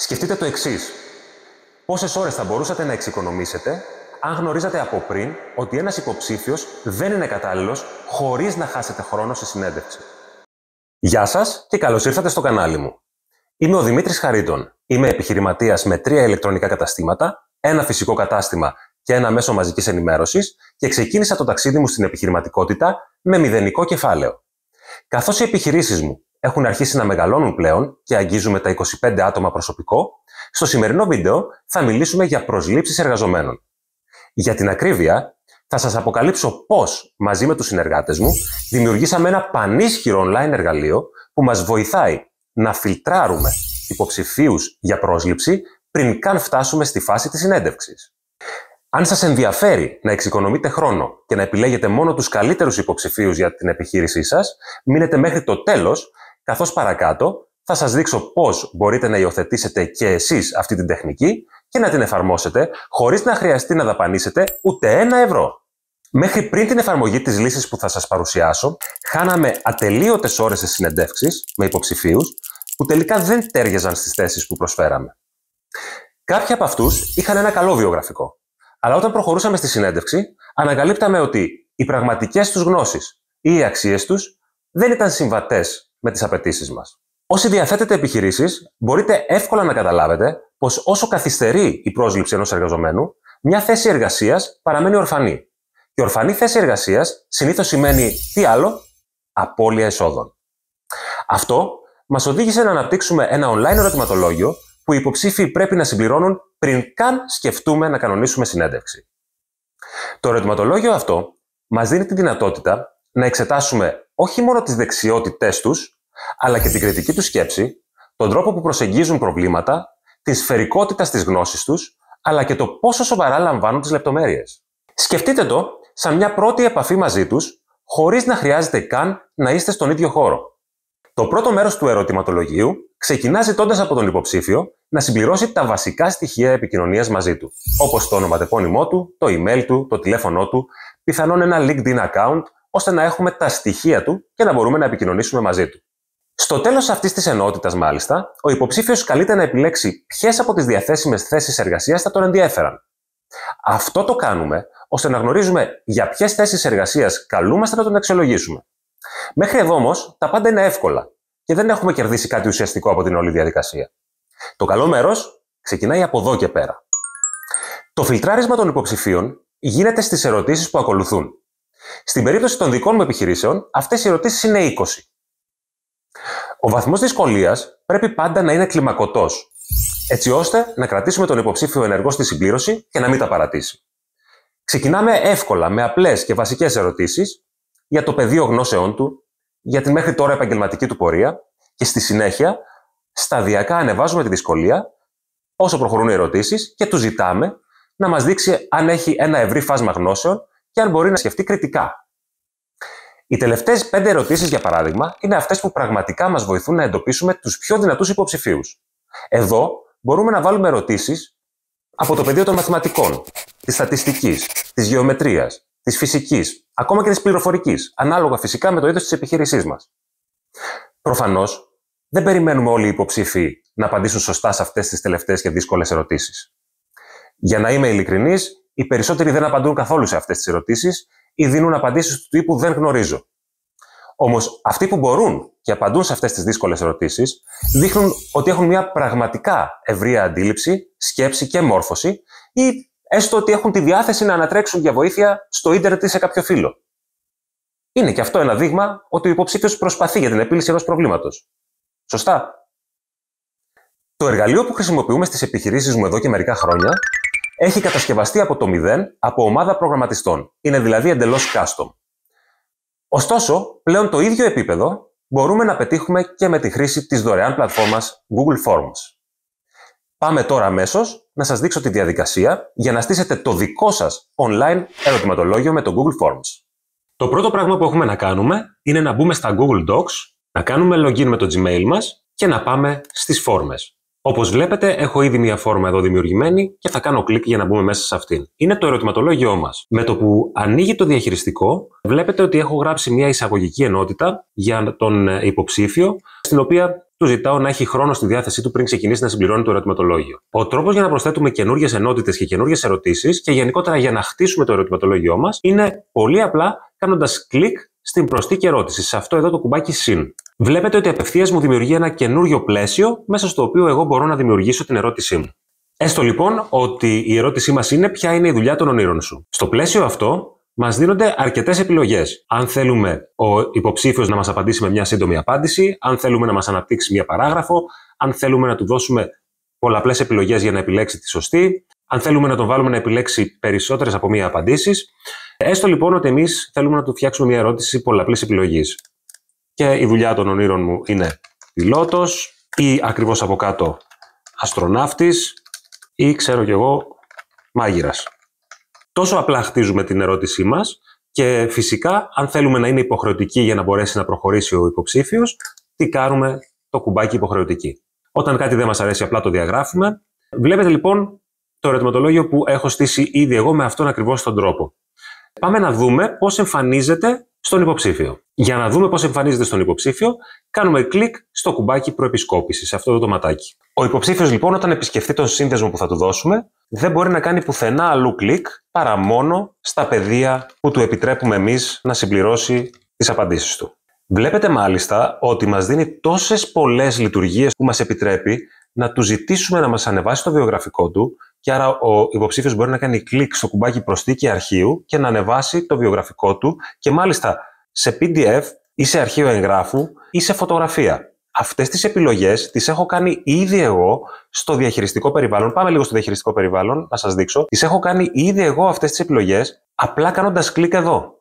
Σκεφτείτε το εξής. Πόσες ώρες θα μπορούσατε να εξοικονομήσετε αν γνωρίζατε από πριν ότι ένας υποψήφιος δεν είναι κατάλληλος χωρίς να χάσετε χρόνο σε συνέντευξη. Γεια σας και καλώς ήρθατε στο κανάλι μου. Είμαι ο Δημήτρης Χαρίτων. Είμαι επιχειρηματίας με τρία ηλεκτρονικά καταστήματα, ένα φυσικό κατάστημα και ένα μέσο μαζικής ενημέρωσης και ξεκίνησα το ταξίδι μου στην επιχειρηματικότητα με μηδενικό κεφάλαιο. Καθώς οι επιχειρήσεις μου έχουν αρχίσει να μεγαλώνουν πλέον και αγγίζουμε τα 25 άτομα προσωπικό, στο σημερινό βίντεο θα μιλήσουμε για προσλήψεις εργαζομένων. Για την ακρίβεια, θα σας αποκαλύψω πώς, μαζί με τους συνεργάτες μου, δημιουργήσαμε ένα πανίσχυρο online εργαλείο που μας βοηθάει να φιλτράρουμε υποψηφίους για πρόσληψη πριν καν φτάσουμε στη φάση της συνέντευξης. Αν σας ενδιαφέρει να εξοικονομείτε χρόνο και να επιλέγετε μόνο τους καλύτερους υποψηφίους για την επιχείρησή σας, μείνετε μέχρι το τέλος καθώς παρακάτω θα σας δείξω πώς μπορείτε να υιοθετήσετε και εσείς αυτή την τεχνική και να την εφαρμόσετε χωρίς να χρειαστεί να δαπανίσετε ούτε ένα ευρώ. Μέχρι πριν την εφαρμογή της λύσης που θα σας παρουσιάσω, χάναμε ατελείωτες ώρες σε συνεντεύξεις με υποψηφίους, που τελικά δεν τέριαζαν στις θέσεις που προσφέραμε. Κάποιοι από αυτούς είχαν ένα καλό βιογραφικό. Αλλά όταν προχωρούσαμε στη συνέντευξη, ανακαλύπταμε ότι οι πραγματικές τους γνώσεις ή οι αξίες τους δεν ήταν συμβατές με τις απαιτήσεις μας. Όσοι διαθέτετε επιχειρήσεις, μπορείτε εύκολα να καταλάβετε πως όσο καθυστερεί η πρόσληψη ενός εργαζομένου, μια θέση εργασίας παραμένει ορφανή. Και ορφανή θέση εργασίας συνήθως σημαίνει τι άλλο, απώλεια εσόδων. Αυτό μας οδήγησε να αναπτύξουμε ένα online ερωτηματολόγιο που οι υποψήφοι πρέπει να συμπληρώνουν πριν καν σκεφτούμε να κανονίσουμε συνέντευξη. Το ερωτηματολόγιο αυτό μας δίνει τη δυνατότητα να εξετάσουμε όχι μόνο τις δεξιότητές τους, αλλά και την κριτική τους σκέψη, τον τρόπο που προσεγγίζουν προβλήματα, τη σφαιρικότητα στις γνώσεις τους, αλλά και το πόσο σοβαρά λαμβάνουν τις λεπτομέρειες. Σκεφτείτε το σαν μια πρώτη επαφή μαζί τους, χωρίς να χρειάζεται καν να είστε στον ίδιο χώρο. Το πρώτο μέρος του ερωτηματολογίου ξεκινά ζητώντας από τον υποψήφιο να συμπληρώσει τα βασικά στοιχεία επικοινωνίας μαζί του, όπως το ονοματεπώνυμό του, το email του, το τηλέφωνό του, πιθανόν ένα LinkedIn account, ώστε να έχουμε τα στοιχεία του και να μπορούμε να επικοινωνήσουμε μαζί του. Στο τέλος αυτής της ενότητας, μάλιστα, ο υποψήφιος καλείται να επιλέξει ποιες από τις διαθέσιμες θέσεις εργασίας θα τον ενδιέφεραν. Αυτό το κάνουμε ώστε να γνωρίζουμε για ποιες θέσεις εργασίας καλούμαστε να τον αξιολογήσουμε. Μέχρι εδώ όμως τα πάντα είναι εύκολα και δεν έχουμε κερδίσει κάτι ουσιαστικό από την όλη διαδικασία. Το καλό μέρος ξεκινάει από εδώ και πέρα. Το φιλτράρισμα των υποψηφίων γίνεται στις ερωτήσεις που ακολουθούν. Στην περίπτωση των δικών μου επιχειρήσεων, αυτές οι ερωτήσεις είναι 20. Ο βαθμός δυσκολίας πρέπει πάντα να είναι κλιμακωτός, έτσι ώστε να κρατήσουμε τον υποψήφιο ενεργό στη συμπλήρωση και να μην τα παρατήσει. Ξεκινάμε εύκολα με απλές και βασικές ερωτήσεις για το πεδίο γνώσεών του, για την μέχρι τώρα επαγγελματική του πορεία και στη συνέχεια σταδιακά ανεβάζουμε τη δυσκολία όσο προχωρούν οι ερωτήσεις και τους ζητάμε να μας δείξει αν έχει ένα ευρύ φάσμα γνώσεων και αν μπορεί να σκεφτεί κριτικά. Οι τελευταίες πέντε ερωτήσεις, για παράδειγμα, είναι αυτές που πραγματικά μας βοηθούν να εντοπίσουμε τους πιο δυνατούς υποψηφίους. Εδώ μπορούμε να βάλουμε ερωτήσεις από το πεδίο των μαθηματικών, της στατιστικής, της γεωμετρίας, της φυσικής, ακόμα και της πληροφορικής, ανάλογα φυσικά με το είδος της επιχείρησής μας. Προφανώς, δεν περιμένουμε όλοι οι υποψήφοι να απαντήσουν σωστά σε αυτές τις τελευταίες και δύσκολες ερωτήσεις. Για να είμαι ειλικρινής, οι περισσότεροι δεν απαντούν καθόλου σε αυτές τις ερωτήσεις ή δίνουν απαντήσεις του τύπου Δεν γνωρίζω. Όμως, αυτοί που μπορούν και απαντούν σε αυτές τις δύσκολες ερωτήσεις δείχνουν ότι έχουν μια πραγματικά ευρεία αντίληψη, σκέψη και μόρφωση ή έστω ότι έχουν τη διάθεση να ανατρέξουν για βοήθεια στο ίντερνετ ή σε κάποιο φίλο. Είναι και αυτό ένα δείγμα ότι ο υποψήφιος προσπαθεί για την επίλυση ενός προβλήματος. Σωστά. Το εργαλείο που χρησιμοποιούμε στις επιχειρήσεις μου εδώ και μερικά χρόνια έχει κατασκευαστεί από το μηδέν από ομάδα προγραμματιστών. Είναι δηλαδή εντελώς custom. Ωστόσο, πλέον το ίδιο επίπεδο μπορούμε να πετύχουμε και με τη χρήση της δωρεάν πλατφόρμας Google Forms. Πάμε τώρα αμέσως να σας δείξω τη διαδικασία για να στήσετε το δικό σας online ερωτηματολόγιο με το Google Forms. Το πρώτο πράγμα που έχουμε να κάνουμε είναι να μπούμε στα Google Docs, να κάνουμε login με το Gmail μας και να πάμε στις φόρμες. Όπως βλέπετε, έχω ήδη μια φόρμα εδώ δημιουργημένη και θα κάνω κλικ για να μπούμε μέσα σε αυτήν. Είναι το ερωτηματολόγιο μας. Με το που ανοίγει το διαχειριστικό, βλέπετε ότι έχω γράψει μια εισαγωγική ενότητα για τον ε, υποψήφιο, στην οποία του ζητάω να έχει χρόνο στη διάθεσή του πριν ξεκινήσει να συμπληρώνει το ερωτηματολόγιο. Ο τρόπος για να προσθέτουμε καινούριε ενότητες και καινούριε ερωτήσεις και γενικότερα για να χτίσουμε το ερωτηματολόγιο μας είναι πολύ απλά κάνοντας κλικ στην προστίκη ερώτηση, σε αυτό εδώ το κουμπάκι συν. Βλέπετε ότι απευθείας μου δημιουργεί ένα καινούριο πλαίσιο μέσα στο οποίο εγώ μπορώ να δημιουργήσω την ερώτησή μου. Έστω λοιπόν ότι η ερώτησή μας είναι ποια είναι η δουλειά των ονείρων σου. Στο πλαίσιο αυτό, μας δίνονται αρκετές επιλογές. Αν θέλουμε ο υποψήφιος να μας απαντήσει με μια σύντομη απάντηση, αν θέλουμε να μας αναπτύξει μια παράγραφο, αν θέλουμε να του δώσουμε πολλαπλές επιλογές για να επιλέξει τη σωστή, αν θέλουμε να τον βάλουμε να επιλέξει περισσότερες από μία απαντήσεις. Έστω λοιπόν ότι εμείς θέλουμε να του φτιάξουμε μια ερώτηση πολλαπλής επιλογής. Και η δουλειά των ονείρων μου είναι πιλότος ή ακριβώς από κάτω αστροναύτης ή ξέρω κι εγώ μάγειρας. Τόσο απλά χτίζουμε την ερώτησή μας και φυσικά, αν θέλουμε να είναι υποχρεωτική για να μπορέσει να προχωρήσει ο υποψήφιος, τι κάνουμε το κουμπάκι υποχρεωτική. Όταν κάτι δεν μας αρέσει, απλά το διαγράφουμε. Βλέπετε λοιπόν το ερωτηματολόγιο που έχω στήσει ήδη εγώ με αυτόν ακριβώς τον τρόπο. Πάμε να δούμε πώς εμφανίζεται στον υποψήφιο. Για να δούμε πώς εμφανίζεται στον υποψήφιο, κάνουμε κλικ στο κουμπάκι προεπισκόπησης, σε αυτό το ματάκι. Ο υποψήφιος λοιπόν, όταν επισκεφτεί τον σύνδεσμο που θα του δώσουμε, δεν μπορεί να κάνει πουθενά αλλού κλικ παρά μόνο στα πεδία που του επιτρέπουμε εμείς να συμπληρώσει τις απαντήσεις του. Βλέπετε μάλιστα ότι μας δίνει τόσες πολλές λειτουργίες που μας επιτρέπει να του ζητήσουμε να μας ανεβάσει το βιογραφικό του και άρα ο υποψήφιος μπορεί να κάνει κλικ στο κουμπάκι προσθήκη αρχείου και να ανεβάσει το βιογραφικό του και μάλιστα σε PDF ή σε αρχείο εγγράφου ή σε φωτογραφία. Αυτές τις επιλογές τις έχω κάνει ήδη εγώ στο διαχειριστικό περιβάλλον. Πάμε λίγο στο διαχειριστικό περιβάλλον, να σας δείξω. Τις έχω κάνει ήδη εγώ αυτές τις επιλογές, απλά κάνοντας κλικ εδώ.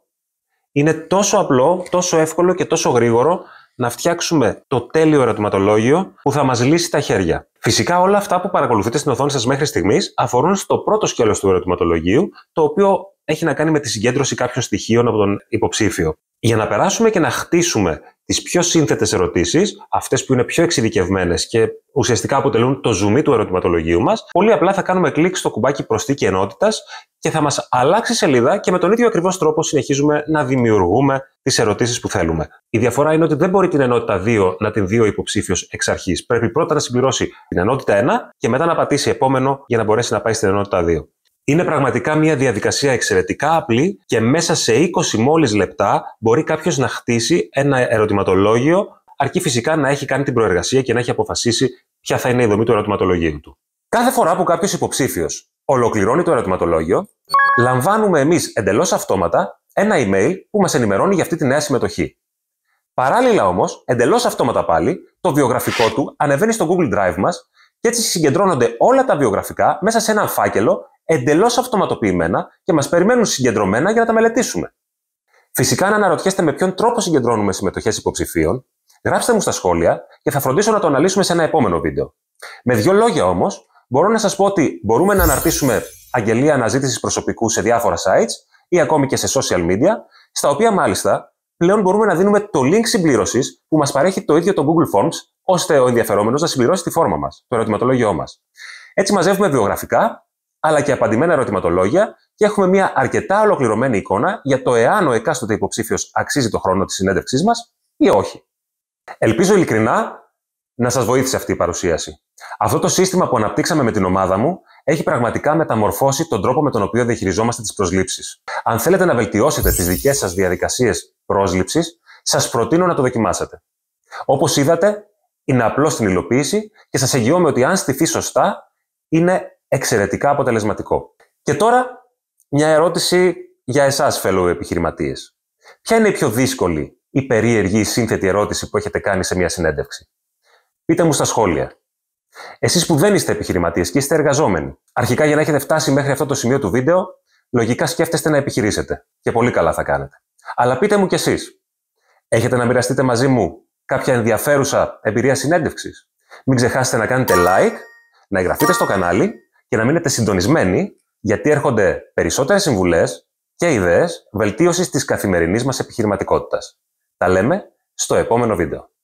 Είναι τόσο απλό, τόσο εύκολο και τόσο γρήγορο να φτιάξουμε το τέλειο ερωτηματολόγιο που θα μας λύσει τα χέρια. Φυσικά όλα αυτά που παρακολουθείτε στην οθόνη σας μέχρι στιγμής αφορούν στο πρώτο σκέλος του ερωτηματολογίου, το οποίο έχει να κάνει με τη συγκέντρωση κάποιων στοιχείων από τον υποψήφιο. Για να περάσουμε και να χτίσουμε τις πιο σύνθετες ερωτήσεις, αυτές που είναι πιο εξειδικευμένες και ουσιαστικά αποτελούν το ζουμί του ερωτηματολογίου μας, πολύ απλά θα κάνουμε κλικ στο κουμπάκι προσθήκη ενότητας και θα μας αλλάξει σελίδα και με τον ίδιο ακριβώς τρόπο συνεχίζουμε να δημιουργούμε τις ερωτήσεις που θέλουμε. Η διαφορά είναι ότι δεν μπορεί την ενότητα 2 να την δει ο υποψήφιος εξ αρχής. Πρέπει πρώτα να συμπληρώσει την ενότητα 1 και μετά να πατήσει επόμενο για να μπορέσει να πάει στην ενότητα 2. Είναι πραγματικά μια διαδικασία εξαιρετικά απλή και μέσα σε 20 μόλις λεπτά μπορεί κάποιος να χτίσει ένα ερωτηματολόγιο αρκεί φυσικά να έχει κάνει την προεργασία και να έχει αποφασίσει ποια θα είναι η δομή του ερωτηματολογίου του. Κάθε φορά που κάποιος υποψήφιος Ολοκληρώνει το ερωτηματολόγιο. Λαμβάνουμε εμείς εντελώς αυτόματα ένα email που μας ενημερώνει για αυτή τη νέα συμμετοχή. Παράλληλα όμως, εντελώς αυτόματα πάλι, το βιογραφικό του ανεβαίνει στο Google Drive μας και έτσι συγκεντρώνονται όλα τα βιογραφικά μέσα σε έναν φάκελο εντελώς αυτοματοποιημένα και μας περιμένουν συγκεντρωμένα για να τα μελετήσουμε. Φυσικά, αν αναρωτιέστε με ποιον τρόπο συγκεντρώνουμε συμμετοχές υποψηφίων, γράψτε μου στα σχόλια και θα φροντίσω να το αναλύσουμε σε ένα επόμενο βίντεο. Με δύο λόγια όμως, Μπορώ να σας πω ότι μπορούμε να αναρτήσουμε αγγελία αναζήτησης προσωπικού σε διάφορα sites ή ακόμη και σε social media, στα οποία μάλιστα πλέον μπορούμε να δίνουμε το link συμπλήρωσης που μας παρέχει το ίδιο το Google Forms, ώστε ο ενδιαφερόμενος να συμπληρώσει τη φόρμα μας, το ερωτηματολόγιο μας. Έτσι μαζεύουμε βιογραφικά, αλλά και απαντημένα ερωτηματολόγια και έχουμε μια αρκετά ολοκληρωμένη εικόνα για το εάν ο εκάστοτε υποψήφιος αξίζει το χρόνο της συνέντευξής μας ή όχι. Ελπίζω ειλικρινά να σας βοήθησε αυτή η παρουσίαση. Αυτό το σύστημα που αναπτύξαμε με την ομάδα μου έχει πραγματικά μεταμορφώσει τον τρόπο με τον οποίο διαχειριζόμαστε τις προσλήψεις. Αν θέλετε να βελτιώσετε τις δικές σας διαδικασίες πρόσληψης, σας προτείνω να το δοκιμάσετε. Όπως είδατε, είναι απλό στην υλοποίηση και σας εγγυώμαι ότι αν στηθεί σωστά, είναι εξαιρετικά αποτελεσματικό. Και τώρα, μια ερώτηση για εσάς, fellow επιχειρηματίες. Ποια είναι η πιο δύσκολη ή περίεργη ή σύνθετη ερώτηση που έχετε κάνει σε μια συνέντευξη. Πείτε μου στα σχόλια. Εσείς που δεν είστε επιχειρηματίες και είστε εργαζόμενοι, αρχικά για να έχετε φτάσει μέχρι αυτό το σημείο του βίντεο, λογικά σκέφτεστε να επιχειρήσετε. Και πολύ καλά θα κάνετε. Αλλά πείτε μου κι εσείς, έχετε να μοιραστείτε μαζί μου κάποια ενδιαφέρουσα εμπειρία συνέντευξης. Μην ξεχάσετε να κάνετε like, να εγγραφείτε στο κανάλι και να μείνετε συντονισμένοι, γιατί έρχονται περισσότερες συμβουλές και ιδέες βελτίωσης της καθημερινής μας επιχειρηματικότητας. Τα λέμε στο επόμενο βίντεο.